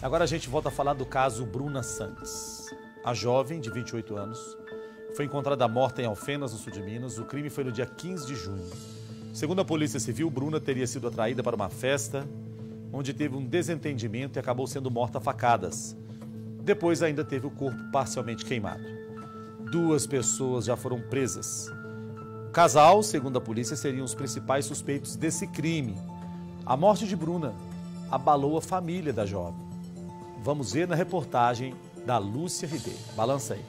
Agora a gente volta a falar do caso Bruna Santos. A jovem, de 28 anos, foi encontrada morta em Alfenas, no sul de Minas. O crime foi no dia 15 de junho. Segundo a Polícia Civil, Bruna teria sido atraída para uma festa, onde teve um desentendimento e acabou sendo morta a facadas. Depois ainda teve o corpo parcialmente queimado. Duas pessoas já foram presas. O casal, segundo a polícia, seriam os principais suspeitos desse crime. A morte de Bruna abalou a família da jovem. Vamos ver na reportagem da Lúcia Ribeiro. Balança aí.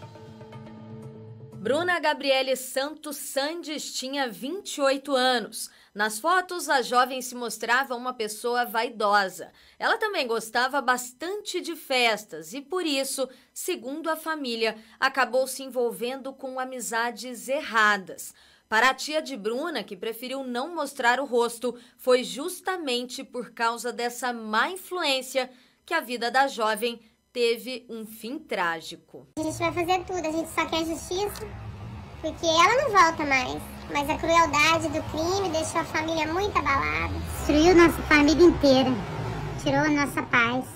Bruna Gabriele Santos Sandes tinha 28 anos. Nas fotos, a jovem se mostrava uma pessoa vaidosa. Ela também gostava bastante de festas e, por isso, segundo a família, acabou se envolvendo com amizades erradas. Para a tia de Bruna, que preferiu não mostrar o rosto, foi justamente por causa dessa má influência que a vida da jovem teve um fim trágico. A gente vai fazer tudo, a gente só quer justiça, porque ela não volta mais. Mas a crueldade do crime deixou a família muito abalada. Destruiu nossa família inteira, tirou a nossa paz.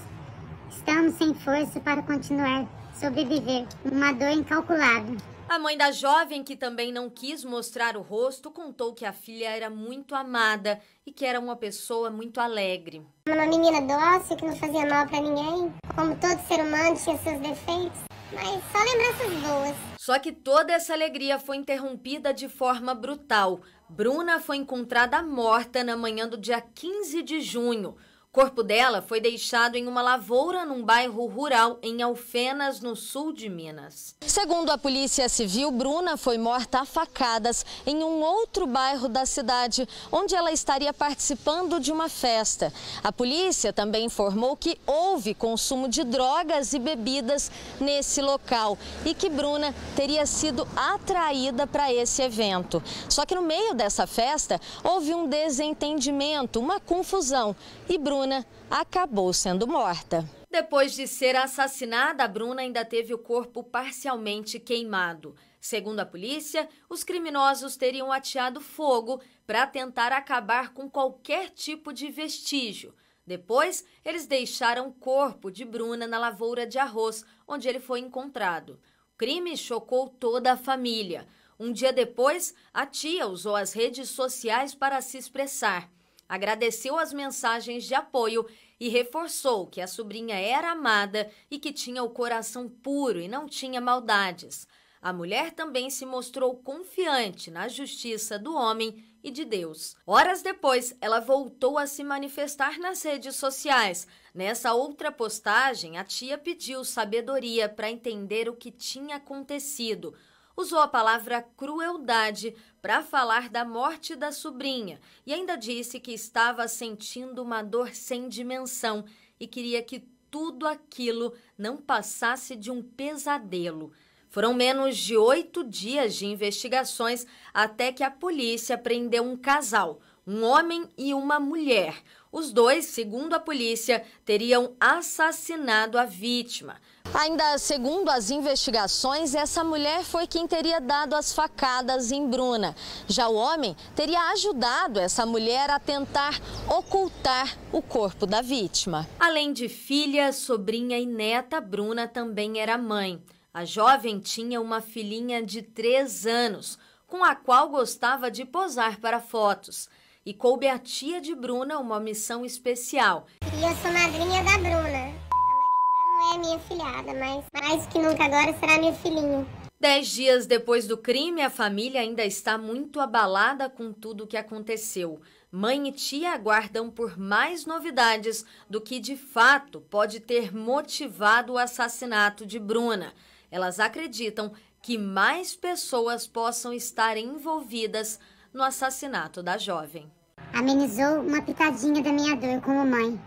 Estamos sem força para continuar sobreviver. Uma dor incalculável. A mãe da jovem, que também não quis mostrar o rosto, contou que a filha era muito amada e que era uma pessoa muito alegre. Uma menina dócil que não fazia mal para ninguém, como todo ser humano tinha seus defeitos, mas só lembranças boas. Só que toda essa alegria foi interrompida de forma brutal. Bruna foi encontrada morta na manhã do dia 15 de junho corpo dela foi deixado em uma lavoura num bairro rural em Alfenas, no sul de Minas. Segundo a Polícia Civil, Bruna foi morta a facadas em um outro bairro da cidade, onde ela estaria participando de uma festa. A polícia também informou que houve consumo de drogas e bebidas nesse local e que Bruna teria sido atraída para esse evento. Só que no meio dessa festa houve um desentendimento, uma confusão e Bruna Bruna acabou sendo morta. Depois de ser assassinada, a Bruna ainda teve o corpo parcialmente queimado. Segundo a polícia, os criminosos teriam ateado fogo para tentar acabar com qualquer tipo de vestígio. Depois, eles deixaram o corpo de Bruna na lavoura de arroz, onde ele foi encontrado. O crime chocou toda a família. Um dia depois, a tia usou as redes sociais para se expressar agradeceu as mensagens de apoio e reforçou que a sobrinha era amada e que tinha o coração puro e não tinha maldades. A mulher também se mostrou confiante na justiça do homem e de Deus. Horas depois, ela voltou a se manifestar nas redes sociais. Nessa outra postagem, a tia pediu sabedoria para entender o que tinha acontecido usou a palavra crueldade para falar da morte da sobrinha e ainda disse que estava sentindo uma dor sem dimensão e queria que tudo aquilo não passasse de um pesadelo. Foram menos de oito dias de investigações até que a polícia prendeu um casal, um homem e uma mulher. Os dois, segundo a polícia, teriam assassinado a vítima. Ainda segundo as investigações, essa mulher foi quem teria dado as facadas em Bruna. Já o homem teria ajudado essa mulher a tentar ocultar o corpo da vítima. Além de filha, sobrinha e neta, Bruna também era mãe. A jovem tinha uma filhinha de 3 anos, com a qual gostava de posar para fotos e coube à tia de Bruna uma missão especial. E eu sou madrinha da Bruna. A Maria não é minha filhada, mas mais que nunca agora será meu filhinho. Dez dias depois do crime, a família ainda está muito abalada com tudo o que aconteceu. Mãe e tia aguardam por mais novidades do que de fato pode ter motivado o assassinato de Bruna. Elas acreditam que mais pessoas possam estar envolvidas no assassinato da jovem. Amenizou uma pitadinha da minha dor como mãe.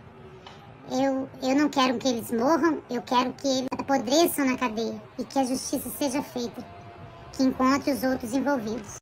Eu, eu não quero que eles morram, eu quero que eles apodreçam na cadeia e que a justiça seja feita, que encontre os outros envolvidos.